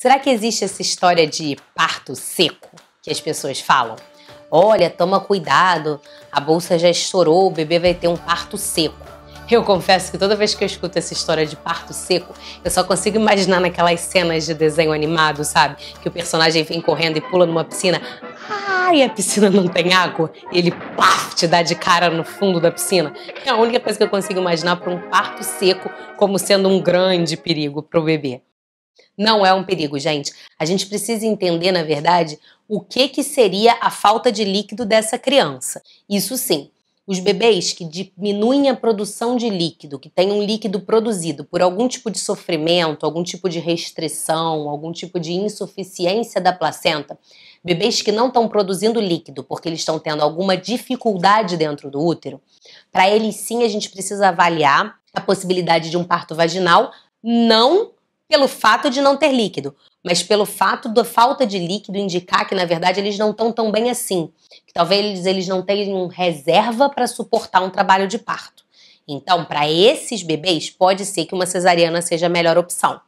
Será que existe essa história de parto seco que as pessoas falam? Olha, toma cuidado, a bolsa já estourou, o bebê vai ter um parto seco. Eu confesso que toda vez que eu escuto essa história de parto seco, eu só consigo imaginar naquelas cenas de desenho animado, sabe? Que o personagem vem correndo e pula numa piscina. Ai, a piscina não tem água. E ele, paf, te dá de cara no fundo da piscina. É a única coisa que eu consigo imaginar para um parto seco como sendo um grande perigo para o bebê. Não é um perigo, gente. A gente precisa entender, na verdade, o que, que seria a falta de líquido dessa criança. Isso sim, os bebês que diminuem a produção de líquido, que têm um líquido produzido por algum tipo de sofrimento, algum tipo de restrição, algum tipo de insuficiência da placenta, bebês que não estão produzindo líquido porque eles estão tendo alguma dificuldade dentro do útero, para eles sim a gente precisa avaliar a possibilidade de um parto vaginal, não pelo fato de não ter líquido, mas pelo fato da falta de líquido indicar que, na verdade, eles não estão tão bem assim. Que talvez eles não tenham reserva para suportar um trabalho de parto. Então, para esses bebês, pode ser que uma cesariana seja a melhor opção.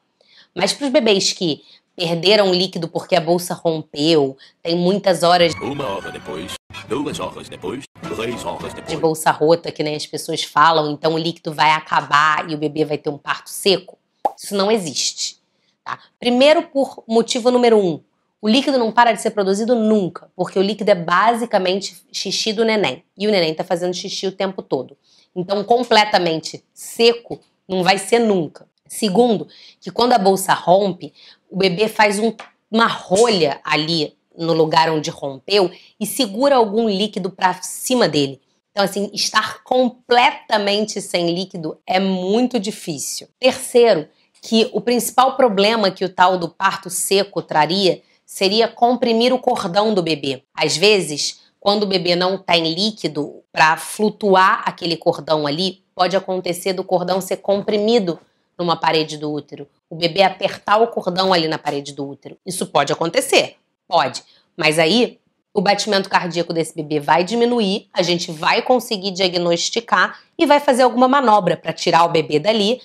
Mas para os bebês que perderam líquido porque a bolsa rompeu, tem muitas horas. Uma hora depois, duas horas depois, três horas depois. De bolsa rota, que nem as pessoas falam, então o líquido vai acabar e o bebê vai ter um parto seco. Isso não existe. Tá? Primeiro, por motivo número um, o líquido não para de ser produzido nunca, porque o líquido é basicamente xixi do neném. E o neném está fazendo xixi o tempo todo. Então, completamente seco não vai ser nunca. Segundo, que quando a bolsa rompe, o bebê faz um, uma rolha ali no lugar onde rompeu e segura algum líquido para cima dele. Então, assim, estar completamente sem líquido é muito difícil. Terceiro, que o principal problema que o tal do parto seco traria seria comprimir o cordão do bebê. Às vezes, quando o bebê não tem tá líquido para flutuar aquele cordão ali, pode acontecer do cordão ser comprimido numa parede do útero. O bebê apertar o cordão ali na parede do útero. Isso pode acontecer, pode. Mas aí o batimento cardíaco desse bebê vai diminuir, a gente vai conseguir diagnosticar e vai fazer alguma manobra para tirar o bebê dali,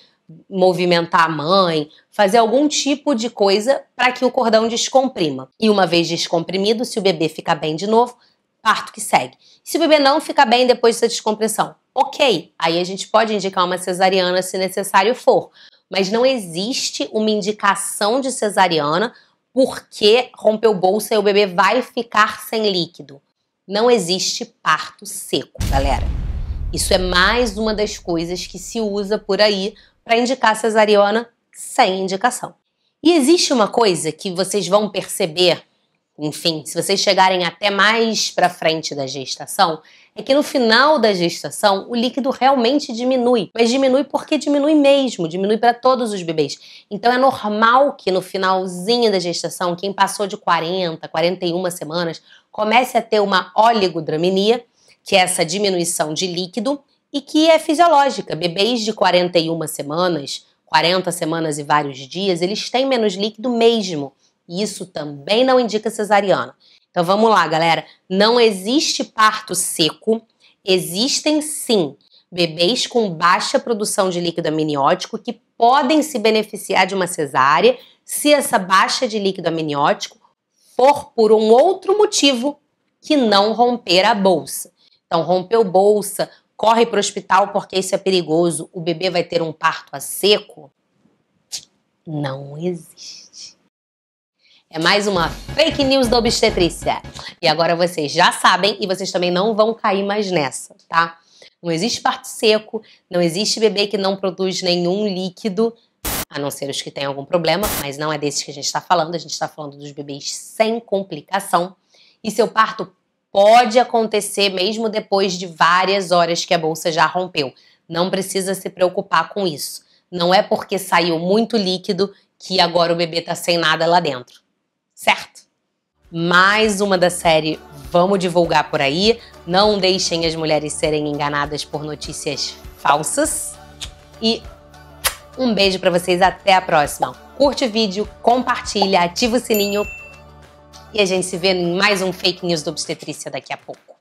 movimentar a mãe, fazer algum tipo de coisa para que o cordão descomprima. E uma vez descomprimido, se o bebê fica bem de novo, parto que segue. Se o bebê não ficar bem depois dessa descompressão, ok, aí a gente pode indicar uma cesariana se necessário for. Mas não existe uma indicação de cesariana porque rompeu bolsa e o bebê vai ficar sem líquido. Não existe parto seco, galera. Isso é mais uma das coisas que se usa por aí para indicar cesariana sem indicação. E existe uma coisa que vocês vão perceber, enfim, se vocês chegarem até mais para frente da gestação, é que no final da gestação o líquido realmente diminui, mas diminui porque diminui mesmo, diminui para todos os bebês. Então é normal que no finalzinho da gestação, quem passou de 40, 41 semanas, comece a ter uma oligodraminia, que é essa diminuição de líquido, e que é fisiológica. Bebês de 41 semanas, 40 semanas e vários dias, eles têm menos líquido mesmo. E isso também não indica cesariana. Então vamos lá, galera. Não existe parto seco. Existem sim bebês com baixa produção de líquido amniótico que podem se beneficiar de uma cesárea se essa baixa de líquido amniótico for por um outro motivo que não romper a bolsa. Então, rompeu bolsa, corre para o hospital porque isso é perigoso, o bebê vai ter um parto a seco, não existe. É mais uma fake news da obstetrícia. E agora vocês já sabem e vocês também não vão cair mais nessa, tá? Não existe parto seco, não existe bebê que não produz nenhum líquido, a não ser os que têm algum problema, mas não é desses que a gente está falando, a gente está falando dos bebês sem complicação. E seu parto pode acontecer mesmo depois de várias horas que a bolsa já rompeu. Não precisa se preocupar com isso. Não é porque saiu muito líquido que agora o bebê tá sem nada lá dentro. Certo? Mais uma da série Vamos divulgar por aí. Não deixem as mulheres serem enganadas por notícias falsas. E um beijo para vocês até a próxima. Curte o vídeo, compartilha, ativa o sininho e a gente se vê em mais um Fake News do Obstetrícia daqui a pouco.